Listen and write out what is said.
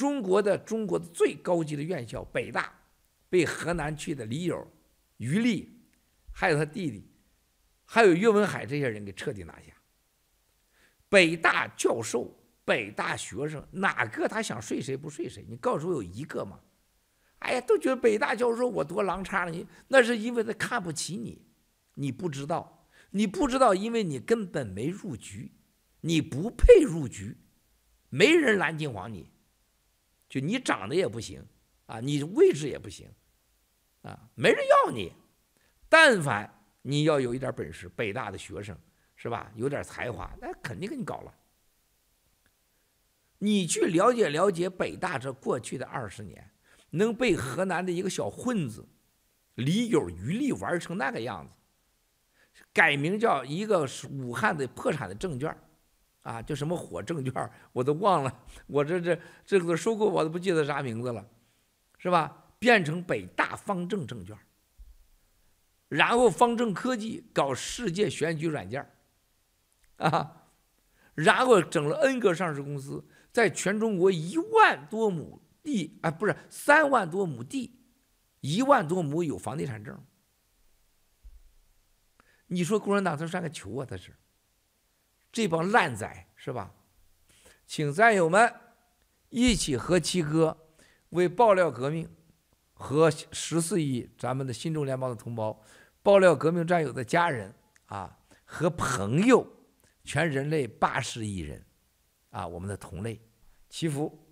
中国的中国的最高级的院校北大，被河南去的李友、于力，还有他弟弟，还有岳文海这些人给彻底拿下。北大教授、北大学生，哪个他想睡谁不睡谁？你告诉我有一个吗？哎呀，都觉得北大教授我多狼叉了。你那是因为他看不起你，你不知道，你不知道，因为你根本没入局，你不配入局，没人拦金黄你。就你长得也不行啊，你位置也不行啊，没人要你。但凡你要有一点本事，北大的学生是吧，有点才华，那肯定给你搞了。你去了解了解北大这过去的二十年，能被河南的一个小混子李友余力玩成那个样子，改名叫一个武汉的破产的证券啊，叫什么火证券我都忘了。我这这这个收购，我都不记得啥名字了，是吧？变成北大方正证券。然后方正科技搞世界选举软件啊，然后整了 N 个上市公司，在全中国一万多亩地，啊，不是三万多亩地，一万多亩有房地产证。你说共产党他算个球啊？他是？这帮烂仔是吧？请战友们一起和七哥为爆料革命和十四亿咱们的新中联邦的同胞、爆料革命战友的家人啊和朋友、全人类八十亿人啊我们的同类祈福。